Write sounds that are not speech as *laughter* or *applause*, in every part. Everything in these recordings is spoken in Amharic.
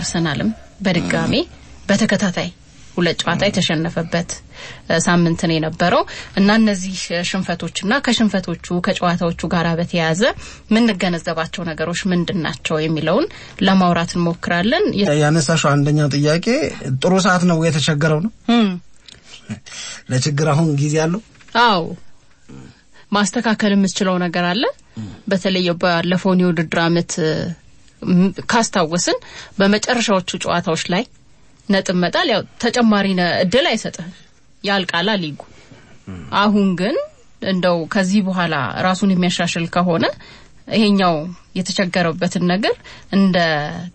አርሰናልም በድጋሚ በተከታታይ ሁለት ጨዋታ የተሸነፈበት ሳምንት ነው የነበረው እና እነዚህ ሽንፈቶችና ከሽንፈቶቹ ከጨዋታዎቹ ጋር በተያያዘ የምንገነዘባቸው ነገሮች ምንድን ናቸው የሚለውን ለማውራት እንሞክራለን። ያነሳሽው አንደኛው ጥያቄ ጥሩ ሰዓት ነው የተቸገረው ነው። ለችግር አሁን ጊዜ አለው። አዎ ማስተካከል የምትችለው ነገር አለ። በተለይ ባለፈውን የውድድር አመት? ካስታወስን በመጨረሻዎቹ ጨዋታዎች ላይ ነጥብ መጣል ያው ተጨማሪ እድል አይሰጥህም፣ ያልቃላ ሊጉ። አሁን ግን እንደው ከዚህ በኋላ ራሱን የሚያሻሽል ከሆነ ይሄኛው የተቸገረበትን ነገር እንደ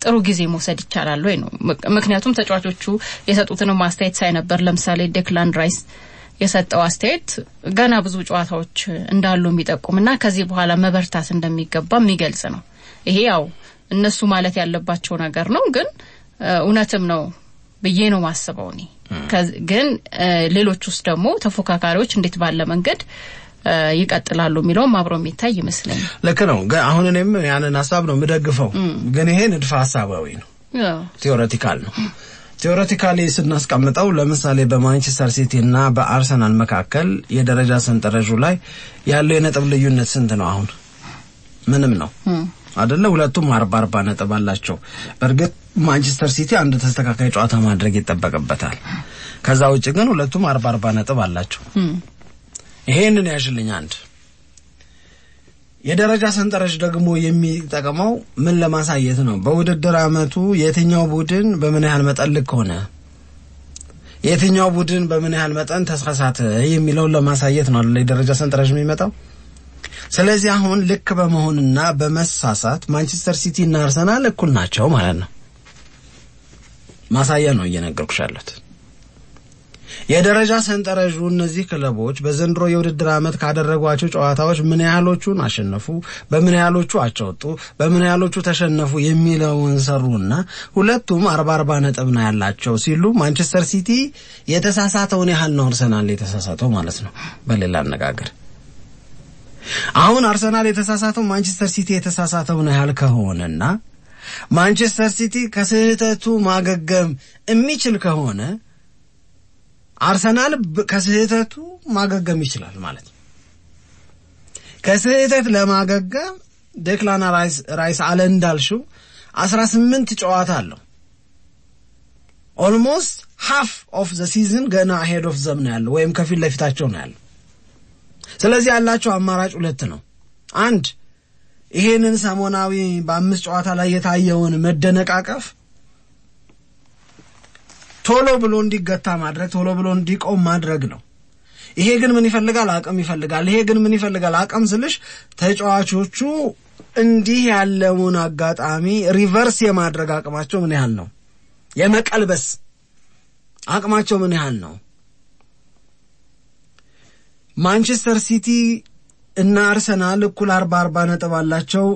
ጥሩ ጊዜ መውሰድ ይቻላል ወይ ነው። ምክንያቱም ተጫዋቾቹ የሰጡትንም አስተያየት ሳይነበር ለምሳሌ ዴክላንድ ራይስ የሰጠው አስተያየት ገና ብዙ ጨዋታዎች እንዳሉ የሚጠቁምና ከዚህ በኋላ መበርታት እንደሚገባ የሚገልጽ ነው። ይሄ ያው እነሱ ማለት ያለባቸው ነገር ነው፣ ግን እውነትም ነው ብዬ ነው ማስበው እኔ። ግን ሌሎች ውስጥ ደግሞ ተፎካካሪዎች እንዴት ባለ መንገድ ይቀጥላሉ የሚለውም አብሮ የሚታይ ይመስለኛል። ልክ ነው። አሁን እኔም ያንን ሀሳብ ነው የምደግፈው፣ ግን ይሄ ንድፈ ሀሳባዊ ነው፣ ቴዎሬቲካል ነው። ቴዎሬቲካሊ ስናስቀምጠው ለምሳሌ በማንቸስተር ሲቲ እና በአርሰናል መካከል የደረጃ ሰንጠረዡ ላይ ያለው የነጥብ ልዩነት ስንት ነው? አሁን ምንም ነው። አደለ? ሁለቱም አርባ አርባ ነጥብ አላቸው። በእርግጥ ማንቸስተር ሲቲ አንድ ተስተካካይ ጨዋታ ማድረግ ይጠበቅበታል። ከዛ ውጭ ግን ሁለቱም አርባ አርባ ነጥብ አላቸው። ይሄንን ያሽልኝ አንድ የደረጃ ሰንጠረዥ ደግሞ የሚጠቅመው ምን ለማሳየት ነው? በውድድር አመቱ የትኛው ቡድን በምን ያህል መጠን ልክ ሆነ፣ የትኛው ቡድን በምን ያህል መጠን ተሳሳተ የሚለውን ለማሳየት ነው። የደረጃ ሰንጠረዥ የሚመጣው ስለዚህ አሁን ልክ በመሆንና በመሳሳት ማንቸስተር ሲቲ እና አርሰናል እኩል ናቸው ማለት ነው። ማሳያ ነው እየነገርኩሽ የደረጃ ሰንጠረዡ እነዚህ ክለቦች በዘንድሮ የውድድር ዓመት ካደረጓቸው ጨዋታዎች ምን ያህሎቹን አሸነፉ፣ በምን ያህሎቹ አቸወጡ፣ በምን ያህሎቹ ተሸነፉ የሚለውን ሰሩና ሁለቱም አርባ አርባ ነጥብ ነው ያላቸው ሲሉ ማንቸስተር ሲቲ የተሳሳተውን ያህል ነው አርሰናል የተሳሳተው ማለት ነው በሌላ አነጋገር አሁን አርሰናል የተሳሳተው ማንቸስተር ሲቲ የተሳሳተው ነው ያህል ከሆነና ማንቸስተር ሲቲ ከስህተቱ ማገገም የሚችል ከሆነ አርሰናል ከስህተቱ ማገገም ይችላል ማለት ነው። ከስህተት ለማገገም ደክላና ራይስ አለ እንዳልሽው አስራ ስምንት ጨዋታ አለው። ኦልሞስት ሃፍ ኦፍ ዘ ሲዝን ገና ሄድ ኦፍ ዘም ነው ያለው ወይም ከፊት ለፊታቸው ነው ያለው። ስለዚህ ያላቸው አማራጭ ሁለት ነው። አንድ ይሄንን ሰሞናዊ በአምስት ጨዋታ ላይ የታየውን መደነቃቀፍ ቶሎ ብሎ እንዲገታ ማድረግ፣ ቶሎ ብሎ እንዲቆም ማድረግ ነው። ይሄ ግን ምን ይፈልጋል? አቅም ይፈልጋል። ይሄ ግን ምን ይፈልጋል? አቅም ስልሽ ተጫዋቾቹ እንዲህ ያለውን አጋጣሚ ሪቨርስ የማድረግ አቅማቸው ምን ያህል ነው? የመቀልበስ አቅማቸው ምን ያህል ነው? ማንቸስተር ሲቲ እና አርሰናል እኩል አርባ አርባ ነጥብ አላቸው።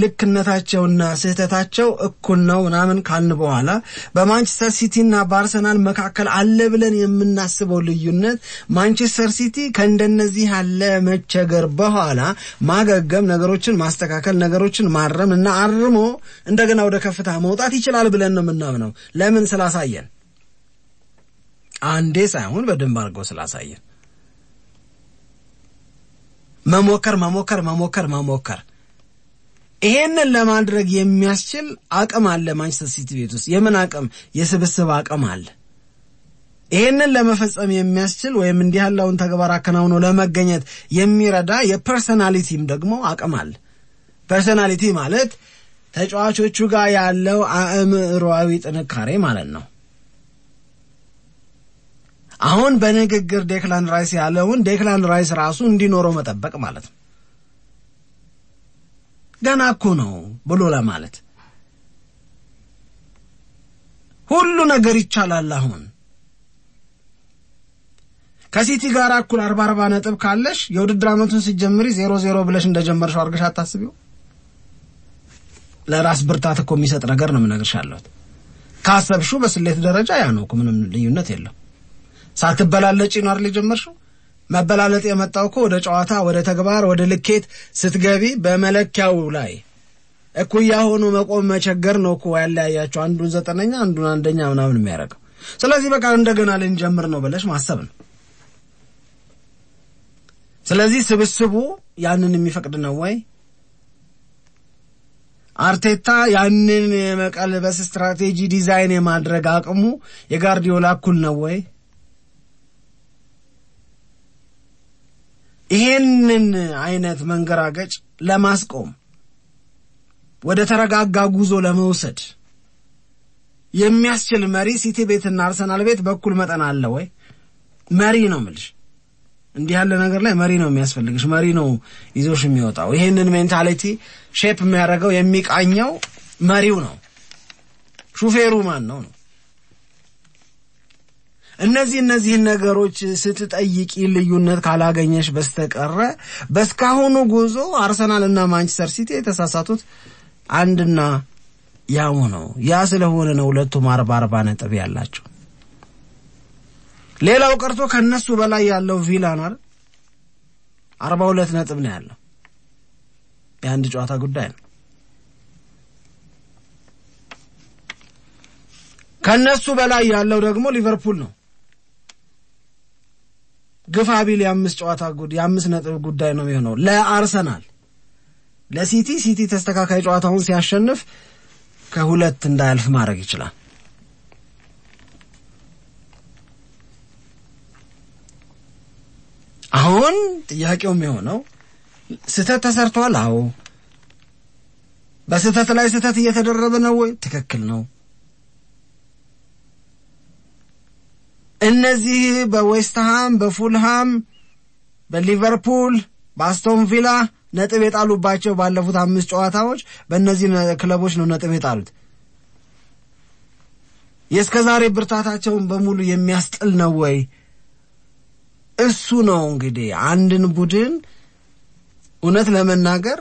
ልክነታቸውና ስህተታቸው እኩል ነው ምናምን ካልን በኋላ በማንቸስተር ሲቲና በአርሰናል መካከል አለ ብለን የምናስበው ልዩነት ማንቸስተር ሲቲ ከእንደነዚህ ያለ መቸገር በኋላ ማገገም፣ ነገሮችን ማስተካከል፣ ነገሮችን ማረም እና አርሞ እንደገና ወደ ከፍታ መውጣት ይችላል ብለን ነው የምናምነው። ለምን ስላሳየን፣ አንዴ ሳይሆን በደንብ አድርገው ስላሳየን መሞከር መሞከር መሞከር መሞከር ይሄንን ለማድረግ የሚያስችል አቅም አለ። ማንቸስተር ሲቲ ቤት ውስጥ የምን አቅም? የስብስብ አቅም አለ። ይሄንን ለመፈጸም የሚያስችል ወይም እንዲህ ያለውን ተግባር አከናውኖ ለመገኘት የሚረዳ የፐርሰናሊቲም ደግሞ አቅም አለ። ፐርሰናሊቲ ማለት ተጫዋቾቹ ጋር ያለው አእምሮዊ ጥንካሬ ማለት ነው። አሁን በንግግር ዴክላን ራይስ ያለውን ዴክላን ራይስ ራሱ እንዲኖረው መጠበቅ ማለት ነው። ገና እኮ ነው ብሎ ለማለት ሁሉ ነገር ይቻላል። አሁን ከሲቲ ጋር እኩል አርባ አርባ ነጥብ ካለሽ የውድድር ዓመቱን ሲጀምሪ ዜሮ ዜሮ ብለሽ እንደጀመርሽው አድርገሽ አታስቢው። ለራስ ብርታት እኮ የሚሰጥ ነገር ነው የምነግርሽ። አለሁት ካሰብሽው በስሌት ደረጃ ያ ነው እኮ ምንም ልዩነት የለው። ሳትበላለጭ ነው አይደል መበላለጥ የመጣው እኮ ወደ ጨዋታ፣ ወደ ተግባር፣ ወደ ልኬት ስትገቢ በመለኪያው ላይ እኩያ ሆኖ መቆም መቸገር ነው እኮ ያለያያቸው። አንዱን ዘጠነኛ አንዱን አንደኛ ምናምን የሚያደርገው። ስለዚህ በቃ እንደገና ልንጀምር ነው ብለሽ ማሰብ ነው። ስለዚህ ስብስቡ ያንን የሚፈቅድ ነው ወይ? አርቴታ ያንን የመቀልበስ ስትራቴጂ ዲዛይን የማድረግ አቅሙ የጋርዲዮላ እኩል ነው ወይ? ይሄንን አይነት መንገራገጭ ለማስቆም ወደ ተረጋጋ ጉዞ ለመውሰድ የሚያስችል መሪ ሲቲ ቤትና አርሰናል ቤት በኩል መጠን አለ ወይ? መሪ ነው ምልሽ። እንዲህ ያለ ነገር ላይ መሪ ነው የሚያስፈልግሽ። መሪ ነው ይዞሽ የሚወጣው። ይሄንን ሜንታሊቲ ሼፕ የሚያደርገው የሚቃኘው መሪው ነው። ሹፌሩ ማን ነው ነው እነዚህ እነዚህን ነገሮች ስትጠይቂ ልዩነት ካላገኘሽ በስተቀረ በስካሁኑ ጉዞ አርሰናል እና ማንቸስተር ሲቲ የተሳሳቱት አንድና ያው ነው። ያ ስለሆነ ነው ሁለቱም አርባ አርባ ነጥብ ያላቸው። ሌላው ቀርቶ ከነሱ በላይ ያለው ቪላናር አርባ ሁለት ነጥብ ነው ያለው። የአንድ ጨዋታ ጉዳይ ነው። ከነሱ በላይ ያለው ደግሞ ሊቨርፑል ነው። ግፋ ቢል የአምስት ጨዋታ የአምስት ነጥብ ጉዳይ ነው የሚሆነው ለአርሰናል። ለሲቲ ሲቲ ተስተካካይ ጨዋታውን ሲያሸንፍ ከሁለት እንዳያልፍ ማድረግ ይችላል። አሁን ጥያቄው የሚሆነው ስህተት ተሰርቷል። አዎ፣ በስህተት ላይ ስህተት እየተደረበ ነው ወይ? ትክክል ነው። እነዚህ በዌስትሃም፣ በፉልሃም፣ በሊቨርፑል፣ በአስቶን ቪላ ነጥብ የጣሉባቸው ባለፉት አምስት ጨዋታዎች በእነዚህ ክለቦች ነው ነጥብ የጣሉት። የእስከ ዛሬ ብርታታቸውን በሙሉ የሚያስጥል ነው ወይ? እሱ ነው እንግዲህ አንድን ቡድን እውነት ለመናገር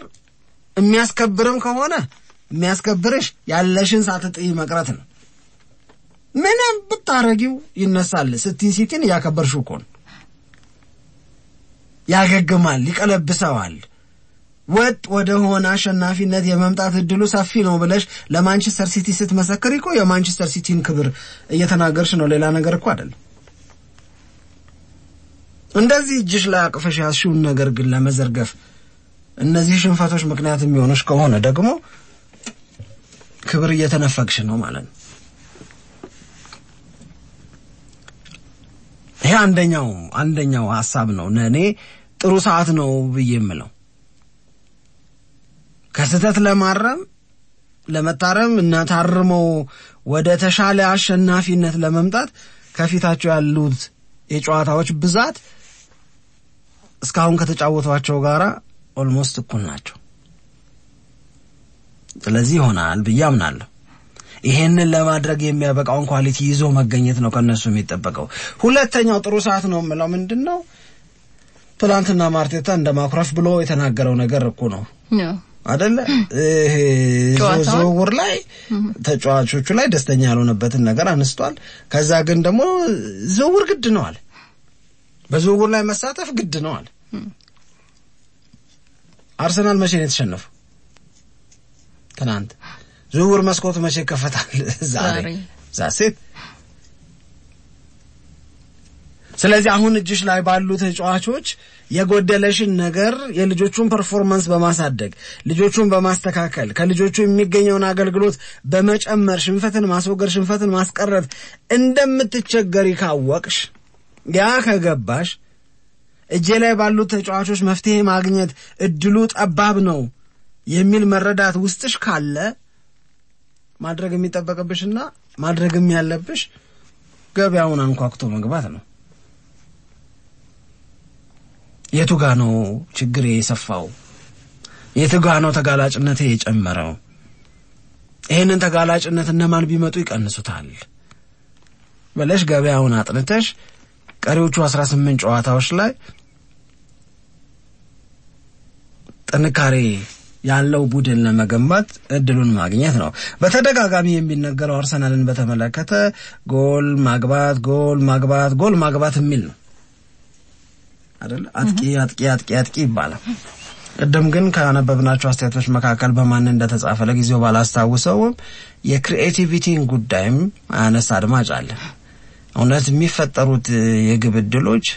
የሚያስከብርም ከሆነ የሚያስከብርሽ ያለሽን ሳትጥይ መቅረት ነው። ምንም ብታረጊው ይነሳል። ስቲን ሲቲን እያከበርሽው እኮ ያገግማል፣ ይቀለብሰዋል። ወጥ ወደ ሆነ አሸናፊነት የመምጣት እድሉ ሰፊ ነው ብለሽ ለማንቸስተር ሲቲ ስትመሰክር እኮ የማንቸስተር ሲቲን ክብር እየተናገርሽ ነው። ሌላ ነገር እኮ አይደለም። እንደዚህ እጅሽ ላይ አቅፈሽ ያዝሽውን ነገር ግን ለመዘርገፍ እነዚህ ሽንፈቶች ምክንያት የሚሆኑሽ ከሆነ ደግሞ ክብር እየተነፈግሽ ነው ማለት ነው። ይሄ አንደኛው አንደኛው ሀሳብ ነው። እኔ ጥሩ ሰዓት ነው ብዬ የምለው ከስህተት ለማረም ለመታረም እና ታርመው ወደ ተሻለ አሸናፊነት ለመምጣት ከፊታቸው ያሉት የጨዋታዎች ብዛት እስካሁን ከተጫወቷቸው ጋር ኦልሞስት እኩል ናቸው። ስለዚህ ይሆናል ብዬ አምናለሁ። ይሄንን ለማድረግ የሚያበቃውን ኳሊቲ ይዞ መገኘት ነው ከነሱ የሚጠበቀው። ሁለተኛው ጥሩ ሰዓት ነው የምለው ምንድን ነው፣ ትላንትና ማርቴታ እንደ ማኩረፍ ብሎ የተናገረው ነገር እኮ ነው አደለ? ይሄ ዝውውር ላይ ተጫዋቾቹ ላይ ደስተኛ ያልሆነበትን ነገር አንስቷል። ከዛ ግን ደግሞ ዝውውር ግድ አለ። በዝውውር ላይ መሳተፍ ግድ አለ። አርሰናል መቼ ነው የተሸነፈው? ዝውውር መስኮቱ መቼ ይከፈታል? *laughs* ዛሬ ሴት። ስለዚህ አሁን እጅሽ ላይ ባሉ ተጫዋቾች የጎደለሽን ነገር የልጆቹን ፐርፎርማንስ በማሳደግ ልጆቹን በማስተካከል ከልጆቹ የሚገኘውን አገልግሎት በመጨመር ሽንፈትን ማስወገድ፣ ሽንፈትን ማስቀረት እንደምትቸገሪ ካወቅሽ ያ ከገባሽ እጄ ላይ ባሉት ተጫዋቾች መፍትሄ ማግኘት እድሉ ጠባብ ነው የሚል መረዳት ውስጥሽ ካለ ማድረግ የሚጠበቅብሽና ማድረግም ያለብሽ ገበያውን አንኳኩቶ መግባት ነው። የቱ ጋ ነው ችግሬ የሰፋው? የቱ ጋ ነው ተጋላጭነቴ የጨመረው? ይህንን ተጋላጭነት እነማን ቢመጡ ይቀንሱታል ብለሽ ገበያውን አጥንተሽ ቀሪዎቹ አስራ ስምንት ጨዋታዎች ላይ ጥንካሬ ያለው ቡድን ለመገንባት እድሉን ማግኘት ነው። በተደጋጋሚ የሚነገረው አርሰናልን በተመለከተ ጎል ማግባት፣ ጎል ማግባት፣ ጎል ማግባት የሚል ነው አይደል? አጥቂ አጥቂ አጥቂ አጥቂ ይባላል። ቅድም ግን ካነበብናቸው አስተያየቶች መካከል በማን እንደተጻፈ ለጊዜው ባላስታውሰውም የክሪኤቲቪቲን ጉዳይም አነሳ አድማጭ አለ። እውነት የሚፈጠሩት የግብ እድሎች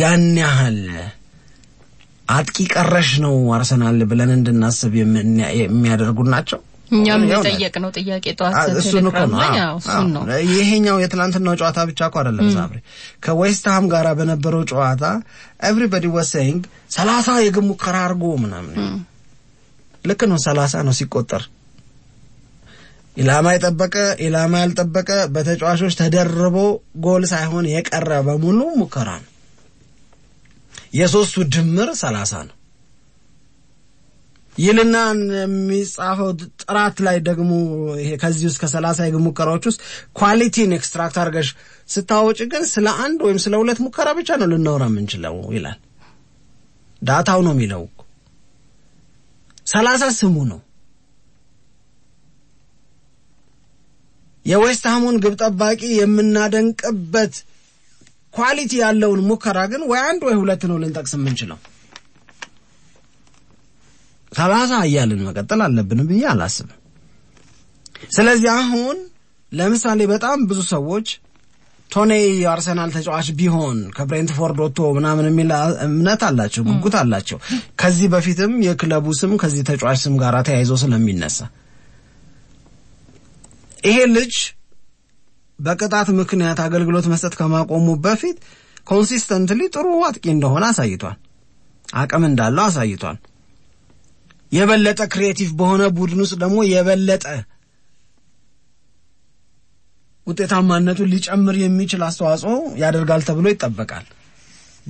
ያን ያህል አጥቂ ቀረሽ ነው አርሰናል ብለን እንድናስብ የሚያደርጉን ናቸው። እኛም የጠየቅነው ጥያቄ ጠዋት እሱን እኮ ነው ነው። ይሄኛው የትላንትናው ጨዋታ ብቻ እኮ አደለም። ሳብሪ ከዌስትሃም ጋር በነበረው ጨዋታ ኤቭሪበዲ ወሰይንግ ሰላሳ የግብ ሙከራ አድርጎ ምናምን ልክ ነው። ሰላሳ ነው ሲቆጠር ኢላማ የጠበቀ ኢላማ ያልጠበቀ በተጫዋቾች ተደርቦ ጎል ሳይሆን የቀረ በሙሉ ሙከራ ነው። የሶስቱ ድምር ሰላሳ ነው ይልና የሚጻፈው ጥራት ላይ ደግሞ ይሄ ከዚህ ውስጥ ከሰላሳ የግብ ሙከራዎች ውስጥ ኳሊቲን ኤክስትራክት አድርገሽ ስታወጭ ግን ስለ አንድ ወይም ስለ ሁለት ሙከራ ብቻ ነው ልናወራ የምንችለው ይላል። ዳታው ነው የሚለው። ሰላሳ ስሙ ነው። የዌስትሃሙን ግብ ጠባቂ የምናደንቅበት ኳሊቲ ያለውን ሙከራ ግን ወይ አንድ ወይ ሁለት ነው ልንጠቅስ የምንችለው። ሰላሳ እያልን መቀጠል አለብንም ብዬ አላስብም። ስለዚህ አሁን ለምሳሌ በጣም ብዙ ሰዎች ቶኔ የአርሰናል ተጫዋች ቢሆን ከብሬንትፎርድ ወጥቶ ምናምን የሚል እምነት አላቸው፣ ጉጉት አላቸው። ከዚህ በፊትም የክለቡ ስም ከዚህ ተጫዋች ስም ጋር ተያይዞ ስለሚነሳ ይሄ ልጅ በቅጣት ምክንያት አገልግሎት መስጠት ከማቆሙ በፊት ኮንሲስተንትሊ ጥሩ አጥቂ እንደሆነ አሳይቷል። አቅም እንዳለው አሳይቷል። የበለጠ ክሬቲቭ በሆነ ቡድን ውስጥ ደግሞ የበለጠ ውጤታማነቱን ሊጨምር የሚችል አስተዋጽኦ ያደርጋል ተብሎ ይጠበቃል።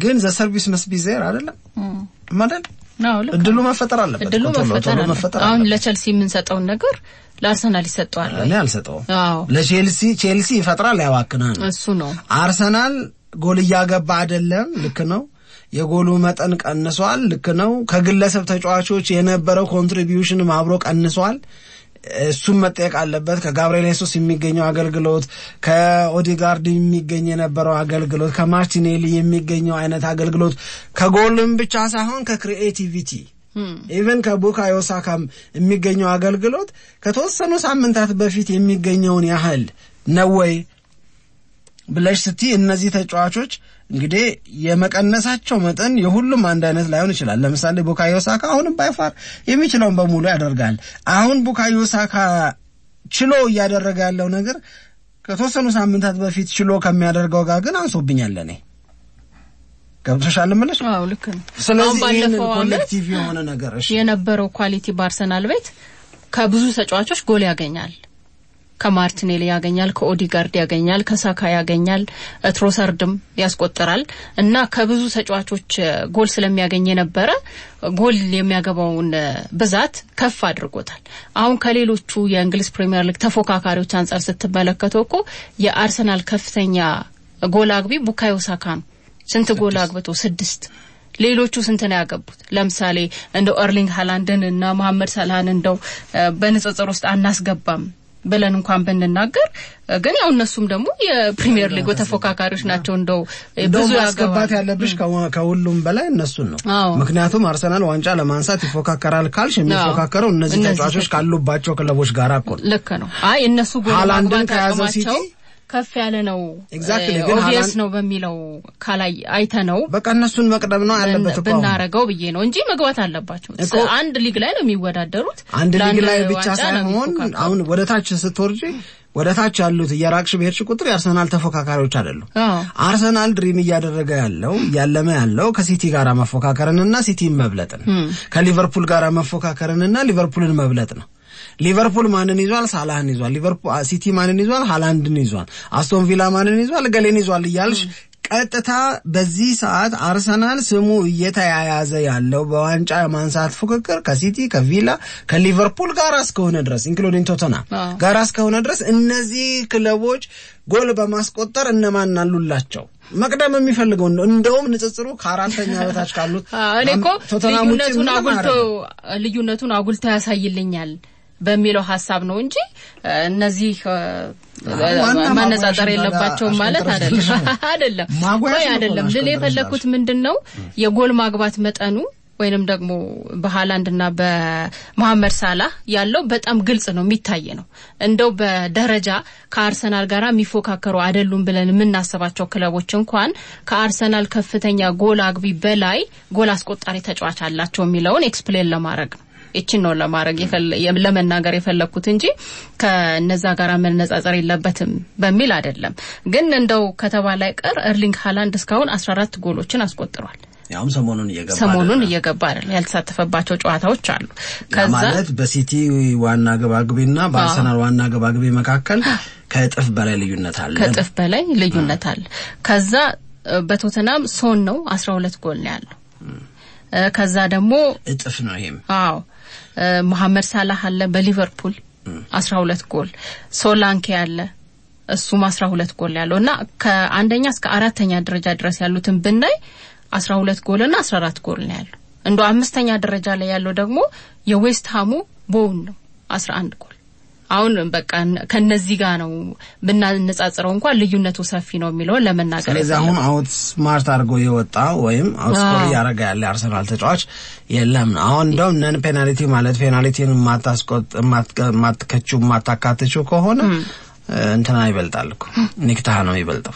ግን ዘ ሰርቪስ መስቢ ዜር አይደለም ማለት እድሉ መፈጠር አለበት። እድሉ መፈጠር አሁን ለቸልሲ የምንሰጠውን ነገር ለአርሰናል ይሰጠዋል። እኔ አልሰጠውም። ለቼልሲ ቼልሲ ይፈጥራል፣ ያባክናል። እሱ ነው። አርሰናል ጎል እያገባ አይደለም፣ ልክ ነው። የጎሉ መጠን ቀንሷል፣ ልክ ነው። ከግለሰብ ተጫዋቾች የነበረው ኮንትሪቢዩሽንም አብሮ ቀንሷል። እሱም መጠየቅ አለበት። ከጋብርኤል ሄሱስ የሚገኘው አገልግሎት፣ ከኦዲጋርድ የሚገኝ የነበረው አገልግሎት፣ ከማርቲኔሊ የሚገኘው አይነት አገልግሎት ከጎልም ብቻ ሳይሆን ከክሪኤቲቪቲ hmm. ኢቨን ከቡካዮ ሳካም የሚገኘው አገልግሎት ከተወሰኑ ሳምንታት በፊት የሚገኘውን ያህል ነው ወይ ብለሽ ስቲ እነዚህ ተጫዋቾች እንግዲህ የመቀነሳቸው መጠን የሁሉም አንድ አይነት ላይሆን ይችላል። ለምሳሌ ቡካዮ ሳካ አሁንም ባይፋር የሚችለውን በሙሉ ያደርጋል። አሁን ቡካዮ ሳካ ችሎ እያደረገ ያለው ነገር ከተወሰኑ ሳምንታት በፊት ችሎ ከሚያደርገው ጋር ግን አንሶብኛል እኔ ገብቶሻል አዎ ልክ ነው። ስለዚህ ኮሌክቲቭ የሆነ ነገር የነበረው ኳሊቲ ባርሰናል ቤት ከብዙ ተጫዋቾች ጎል ያገኛል። ከማርቲኔሊ ያገኛል፣ ከኦዲጋርድ ያገኛል፣ ከሳካ ያገኛል፣ ትሮሰርድም ያስቆጥራል እና ከብዙ ተጫዋቾች ጎል ስለሚያገኝ የነበረ ጎል የሚያገባውን ብዛት ከፍ አድርጎታል። አሁን ከሌሎቹ የእንግሊዝ ፕሪምየር ሊግ ተፎካካሪዎች አንጻር ስትመለከተው እኮ የአርሰናል ከፍተኛ ጎል አግቢ ቡካዮ ሳካ ነው። ስንት ጎል አግብቶ ስድስት ሌሎቹ ስንት ነው ያገቡት? ለምሳሌ እንደው ኤርሊንግ ሃላንድን እና መሐመድ ሰላህን እንደው በንጽጽር ውስጥ አናስገባም ብለን እንኳን ብንናገር ግን ያው እነሱም ደግሞ የፕሪሚየር ሊግ ተፎካካሪዎች ናቸው። እንደው ብዙ ያስገባት ያለብሽ ከሁሉም በላይ እነሱን ነው። ምክንያቱም አርሰናል ዋንጫ ለማንሳት ይፎካከራል ካልሽ የሚፎካከረው እነዚህ ተጫዋቾች ካሉባቸው ክለቦች ጋር እኮ ልክ ነው። አይ እነሱ ጎል ማግባት ሲቲ ከፍ ያለ ነው ኦቪየስ ነው በሚለው ካላይ አይተ ነው በቃ እነሱን መቅደም ነው ያለበት ብናረገው ብዬ ነው እንጂ መግባት አለባቸው። አንድ ሊግ ላይ ነው የሚወዳደሩት። አንድ ሊግ ላይ ብቻ ሳይሆን አሁን ወደ ታች ስትወርጂ ወደ ታች ያሉት እየራቅሽ ብሄድሽ ቁጥር የአርሰናል ተፎካካሪዎች አይደሉም። አርሰናል ድሪም እያደረገ ያለው እያለመ ያለው ከሲቲ ጋር መፎካከርንና ሲቲን መብለጥን ከሊቨርፑል ጋር መፎካከርንና ሊቨርፑልን መብለጥ ነው። ሊቨርፑል ማንን ይዟል? ሳላህን ይዟል። ሊቨርፑል ሲቲ ማንን ይዟል? ሃላንድን ይዟል። አስቶን ቪላ ማንን ይዟል? ገሌን ይዟል እያልሽ ቀጥታ በዚህ ሰዓት አርሰናል ስሙ እየተያያዘ ያለው በዋንጫ የማንሳት ፉክክር ከሲቲ ከቪላ ከሊቨርፑል ጋር እስከሆነ ድረስ ኢንክሉዲንግ ቶተና ጋር እስከሆነ ድረስ እነዚህ ክለቦች ጎል በማስቆጠር እነማን አሉላቸው መቅደም የሚፈልገው ነው። እንደውም ንጽጽሩ ከአራተኛ በታች ካሉት እኔ እኮ ልዩነቱን አጉልቶ ልዩነቱን አጉልቶ ያሳይልኛል። በሚለው ሀሳብ ነው እንጂ እነዚህ መነጻጸር የለባቸውም ማለት አይደለም። *laughs* አይደለም ወይ አይደለም ልል የፈለግኩት ምንድን ነው የጎል ማግባት መጠኑ ወይንም ደግሞ በሃላንድና በመሐመድ ሳላህ ያለው በጣም ግልጽ ነው፣ የሚታይ ነው። እንደው በደረጃ ከአርሰናል ጋር የሚፎካከሩ አይደሉም ብለን የምናስባቸው ክለቦች እንኳን ከአርሰናል ከፍተኛ ጎል አግቢ በላይ ጎል አስቆጣሪ ተጫዋች አላቸው የሚለውን ኤክስፕሌን ለማድረግ ነው። ይችን ነው ለማድረግ ለመናገር የፈለግኩት እንጂ ከነዛ ጋር መነጻጸር የለበትም በሚል አይደለም። ግን እንደው ከተባለ ቀር እርሊንግ ሃላንድ እስካሁን አስራ አራት ጎሎችን አስቆጥሯል። ያውም ሰሞኑን እየገባ ሰሞኑን እየገባ አይደለም። ያልተሳተፈባቸው ጨዋታዎች አሉ። ከዛ ማለት በሲቲ ዋና ግባግቢና በአርሰናል ዋና ግባግቢ መካከል ከእጥፍ በላይ ልዩነት አለ። ከእጥፍ በላይ ልዩነት አለ። ከዛ በቶተናም ሶን ነው አስራ ሁለት ጎል ነው ያለው። ከዛ ደግሞ እጥፍ ነው ይሄም። አዎ መሐመድ ሳላህ አለ በሊቨርፑል አስራ ሁለት ጎል ሶላንኬ አለ እሱም አስራ ሁለት ጎል ያለው እና ከአንደኛ እስከ አራተኛ ደረጃ ድረስ ያሉትን ብናይ አስራ ሁለት ጎልና አስራ አራት ጎል ነው ያለው። እንደ አምስተኛ ደረጃ ላይ ያለው ደግሞ የዌስትሃሙ ቦውን ነው አስራ አንድ ጎል አሁን በቃ ከነዚህ ጋር ነው ብናነጻጽረው እንኳን ልዩነቱ ሰፊ ነው የሚለውን ለመናገር ስለዚህ አሁን አውት ስማርት አድርጎ የወጣ ወይም አውትስኮር እያረገ ያለ አርሰናል ተጫዋች የለም ነው። አሁን እንደውም ነን ፔናልቲ ማለት ፔናልቲን የማትከችው ማታካትችው ከሆነ እንትና ይበልጣል እኮ ኒክታህ ነው ይበልጠው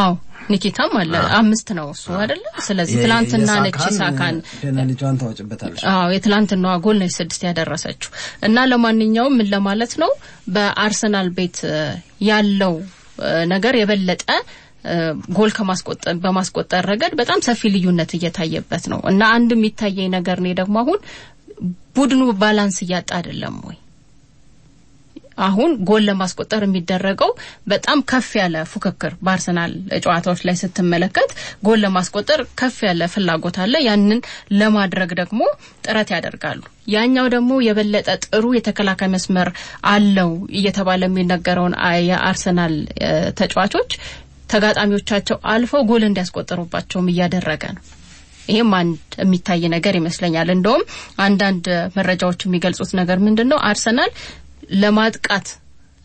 አዎ ኒኪታም አለ አምስት ነው እሱ አይደለ። ስለዚህ ትላንትና ነች ሳካን ልጇን ታወጭበታለች። አዎ የትላንትናዋ ጎል ነች ስድስት ያደረሰችው እና ለማንኛውም ምን ለማለት ነው በአርሰናል ቤት ያለው ነገር የበለጠ ጎል ከማስቆጠር በማስቆጠር ረገድ በጣም ሰፊ ልዩነት እየታየበት ነው እና አንድ የሚታየኝ ነገር ነው ደግሞ አሁን ቡድኑ ባላንስ እያጣ አይደለም ወይ አሁን ጎል ለማስቆጠር የሚደረገው በጣም ከፍ ያለ ፉክክር በአርሰናል ጨዋታዎች ላይ ስትመለከት ጎል ለማስቆጠር ከፍ ያለ ፍላጎት አለ። ያንን ለማድረግ ደግሞ ጥረት ያደርጋሉ። ያኛው ደግሞ የበለጠ ጥሩ የተከላካይ መስመር አለው እየተባለ የሚነገረውን የአርሰናል ተጫዋቾች ተጋጣሚዎቻቸው አልፈው ጎል እንዲያስቆጠሩባቸውም እያደረገ ነው። ይህም አንድ የሚታይ ነገር ይመስለኛል። እንደውም አንዳንድ መረጃዎች የሚገልጹት ነገር ምንድን ነው አርሰናል ለማጥቃት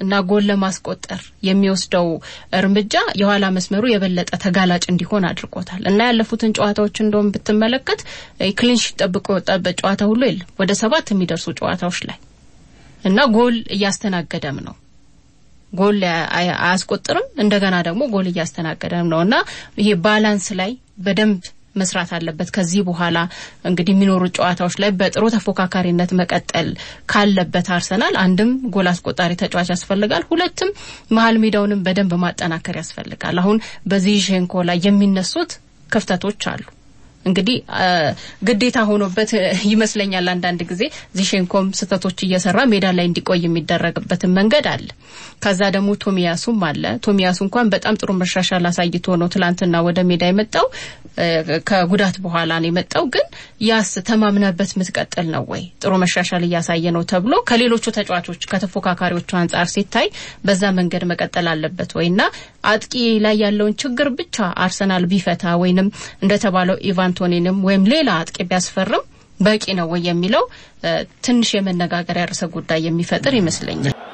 እና ጎል ለማስቆጠር የሚወስደው እርምጃ የኋላ መስመሩ የበለጠ ተጋላጭ እንዲሆን አድርጎታል እና ያለፉትን ጨዋታዎች እንደውም ብትመለከት ክሊንሺት ጠብቆ የወጣበት ጨዋታ ሁሉ የለም ወደ ሰባት የሚደርሱ ጨዋታዎች ላይ እና ጎል እያስተናገደም ነው። ጎል አያስቆጥርም። እንደገና ደግሞ ጎል እያስተናገደም ነው እና ይሄ ባላንስ ላይ በደንብ መስራት አለበት። ከዚህ በኋላ እንግዲህ የሚኖሩ ጨዋታዎች ላይ በጥሩ ተፎካካሪነት መቀጠል ካለበት አርሰናል አንድም ጎል አስቆጣሪ ተጫዋች ያስፈልጋል፣ ሁለትም መሀል ሜዳውንም በደንብ ማጠናከር ያስፈልጋል። አሁን በዚህ ሼንኮ ላይ የሚነሱት ክፍተቶች አሉ። እንግዲህ ግዴታ ሆኖበት ይመስለኛል አንዳንድ ጊዜ ዚሼንኮም ስህተቶች እየሰራ ሜዳ ላይ እንዲቆይ የሚደረግበትን መንገድ አለ። ከዛ ደግሞ ቶሚያሱም አለ። ቶሚያሱ እንኳን በጣም ጥሩ መሻሻል አሳይቶ ነው ትላንትና ወደ ሜዳ የመጣው። ከጉዳት በኋላ ነው የመጣው። ግን ያስ ተማምነበት የምትቀጥል ነው ወይ ጥሩ መሻሻል እያሳየ ነው ተብሎ ከሌሎቹ ተጫዋቾች ከተፎካካሪዎቹ አንጻር ሲታይ በዛ መንገድ መቀጠል አለበት ወይ አጥቂ ላይ ያለውን ችግር ብቻ አርሰናል ቢፈታ ወይንም እንደተባለው ኢቫንቶኒንም ወይም ሌላ አጥቂ ቢያስፈርም በቂ ነው ወይ የሚለው ትንሽ የመነጋገር ያርሰ ጉዳይ የሚፈጥር ይመስለኛል።